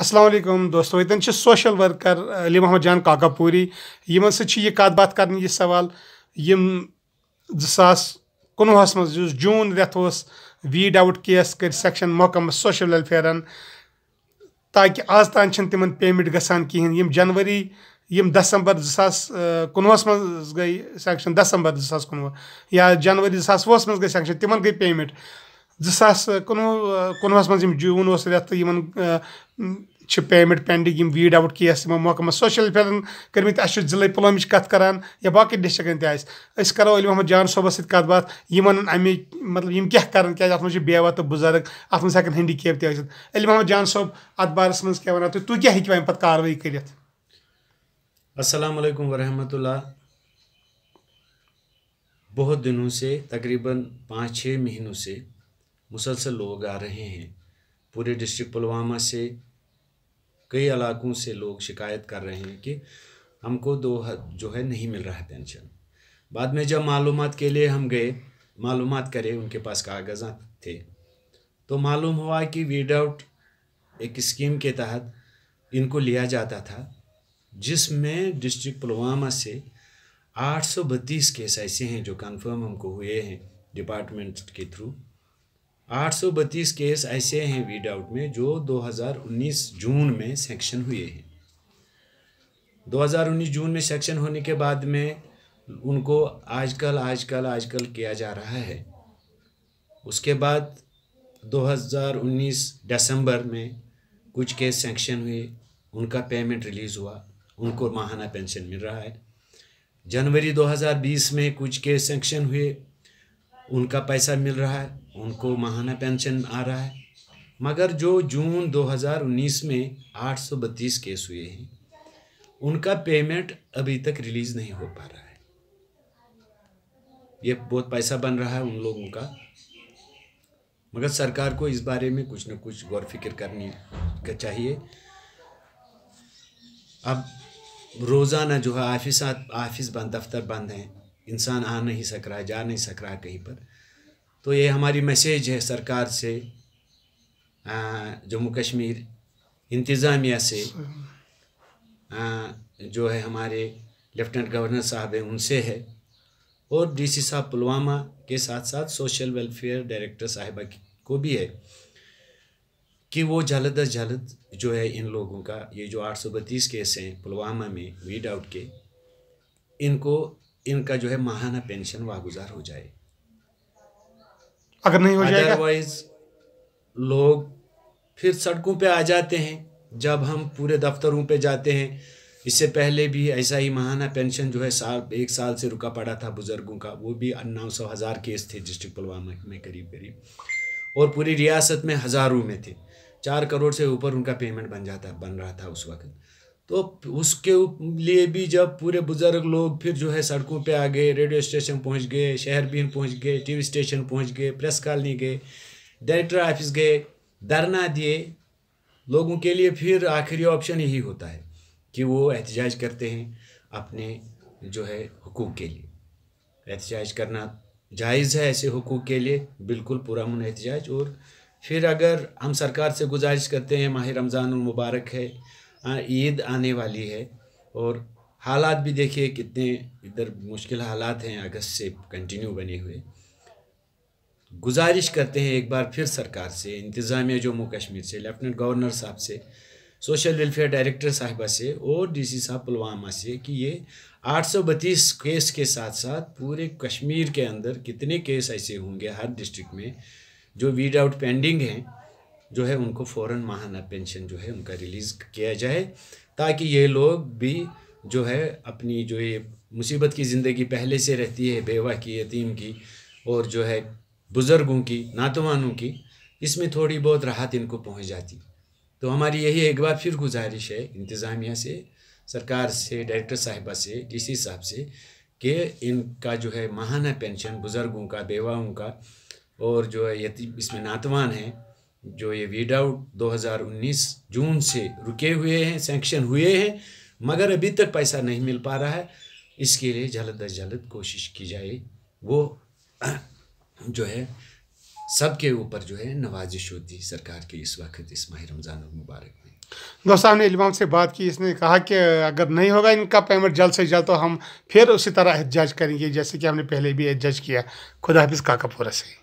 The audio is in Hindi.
अस्सलाम वालेकुम दोस्तों यतन सोशल वर्कर अली मोहम्मद जान काकापूरी सी सह कत बात कर यह सवाल यम जसास कनवहस मज जून रेत वीड आउट केस कर सेक्शन महकम सोशल वेलफेयरन ताकि आज तान तिम पेमेंट गसान कहें यम जनवरी यम दसंबर जसास कनवहस सेक्शन दसम्बर जसास कनवह जनवरी जो वहस मज गई सेक्शन तिम गई पेमेंट زٕ ساس کُنوُہ کُنوُہَس منٛز یِم جوٗن اوس رٮ۪تھ تہٕ یِمن چھِ پیمٮ۪نٛٹ پینٛڈِنٛگ یِم ویٖڈ آوُٹ کیس یِمو محکمہٕ سوشَل وٮ۪لفِیَرَن کٔرمٕتۍ اَسہِ چھُ ضِلَے پُلوٲمِچ کَتھ کَران یا باقٕے ڈِسٹِرٛکَن تہِ آسہِ أسۍ کَرو علی محمد جان صٲبَس سۭتۍ کَتھ باتھ یِمَن اَمِکۍ مطلب یِم کیٛاہ کَرَن کیٛازِ اَتھ منٛز چھِ بیوا تہٕ بُزرٕگ اَتھ منٛز ہٮ۪کَن ہینٛڈیکیپ تہِ ٲسِتھ علی محمد جان صٲب اَتھ بارَس منٛز کیٛاہ وَنان تُہۍ تُہۍ کیٛاہ ہیٚکِو اَمہِ پَتہٕ کاروٲیی کٔرِتھ السلام علیکم ورحمۃ اللہ बहुत दिनों से तकरीबन पाँच छः महीनों से मुसलसल लोग आ रहे हैं पूरे डिस्ट्रिक्ट पुलवामा से कई इलाकों से लोग शिकायत कर रहे हैं कि हमको दो जो है नहीं मिल रहा है पेंशन बाद में जब मालूम के लिए हम गए मालूम करे उनके पास कागजात थे तो मालूम हुआ कि आउट एक स्कीम के तहत इनको लिया जाता था जिसमें डिस्ट्रिक्ट पुलवामा से 832 केस ऐसे हैं जो कंफर्म हमको हुए हैं डिपार्टमेंट के थ्रू 832 केस ऐसे हैं वीड आउट में जो 2019 जून में सेक्शन हुए हैं 2019 जून में सेक्शन होने के बाद में उनको आजकल आजकल आजकल किया जा रहा है उसके बाद 2019 दिसंबर में कुछ केस सेंक्शन हुए उनका पेमेंट रिलीज़ हुआ उनको माहाना पेंशन मिल रहा है जनवरी 2020 में कुछ केस सेंक्शन हुए उनका पैसा मिल रहा है उनको माहाना पेंशन आ रहा है मगर जो जून 2019 में आठ केस हुए हैं उनका पेमेंट अभी तक रिलीज़ नहीं हो पा रहा है ये बहुत पैसा बन रहा है उन लोगों का मगर सरकार को इस बारे में कुछ न कुछ गौर फिक्र करनी का चाहिए अब रोज़ाना जो है ऑफिस ऑफिस बंद दफ्तर बंद हैं इंसान आ नहीं सक रहा है जा नहीं सक रहा है कहीं पर तो ये हमारी मैसेज है सरकार से जम्मू कश्मीर इंतज़ामिया से आ, जो है हमारे लेफ्टिनेंट गवर्नर साहब हैं उनसे है और डीसी साहब पुलवामा के साथ साथ सोशल वेलफेयर डायरेक्टर साहिबा को भी है कि वो जल्द अज जल्द जो है इन लोगों का ये जो आठ सौ बत्तीस केस हैं पुलवामा में वीड आउट के इनको इनका जो है माहाना पेंशन वागुजार हो जाए अगर नहीं हो जाए अदरवाइज लोग फिर सड़कों पे आ जाते हैं जब हम पूरे दफ्तरों पे जाते हैं इससे पहले भी ऐसा ही महाना पेंशन जो है साल एक साल से रुका पड़ा था बुज़ुर्गों का वो भी नौ सौ हज़ार केस थे डिस्ट्रिक्ट पुलवामा में करीब करीब और पूरी रियासत में हज़ारों में थे चार करोड़ से ऊपर उनका पेमेंट बन जाता बन रहा था उस वक्त तो उसके लिए भी जब पूरे बुज़ुर्ग लोग फिर जो है सड़कों पे आ गए रेडियो स्टेशन पहुंच गए शहर बीन पहुंच गए टीवी स्टेशन पहुंच गए प्रेस कॉलोनी गए डायरेक्टर ऑफिस गए धरना दिए लोगों के लिए फिर आखिरी ऑप्शन यही होता है कि वो एहतजाज करते हैं अपने जो है हकूक़ के लिए एहतजाज करना जायज़ है ऐसे हकूक़ के लिए बिल्कुल मन एहतजाज और फिर अगर हम सरकार से गुजारिश करते हैं माह रमज़ान मुबारक है हाँ, ईद आने वाली है और हालात भी देखिए कितने इधर मुश्किल हालात हैं अगस्त से कंटिन्यू बने हुए गुजारिश करते हैं एक बार फिर सरकार से इंतज़ामिया जम्मू कश्मीर से लेफ्टिनेंट गवर्नर साहब से सोशल वेलफेयर डायरेक्टर साहिबा से और डीसी साहब पुलवामा से कि ये 832 केस के साथ साथ पूरे कश्मीर के अंदर कितने केस ऐसे होंगे हर डिस्ट्रिक्ट में जो वीड आउट पेंडिंग हैं जो है उनको फ़ौर माहाना पेंशन जो है उनका रिलीज़ किया जाए ताकि ये लोग भी जो है अपनी जो ये मुसीबत की ज़िंदगी पहले से रहती है बेवा की यतीम की और जो है बुज़ुर्गों की नातवानों की इसमें थोड़ी बहुत राहत इनको पहुंच जाती तो हमारी यही एक बार फिर गुजारिश है इंतज़ामिया से सरकार से डायरेक्टर साहिबा से डीसी साहब से कि इनका जो है माहाना पेंशन बुज़ुर्गों का बेवाओं का और जो है यतीम इसमें नातवान है जो ये वीड आउट 2019 जून से रुके हुए हैं सेंक्शन हुए हैं मगर अभी तक पैसा नहीं मिल पा रहा है इसके लिए जल्द अज जल्द कोशिश की जाए वो जो है सबके ऊपर जो है नवाजिश होती सरकार की इस वक्त इस माह रमज़ान मुबारक में दोस्तों ने इमाम से बात की इसने कहा कि अगर नहीं होगा इनका पेमेंट जल्द से जल्द तो हम फिर उसी तरह एहतजाज करेंगे जैसे कि हमने पहले भी एहतजाज किया खुदा हाफिज़ काकापुरा से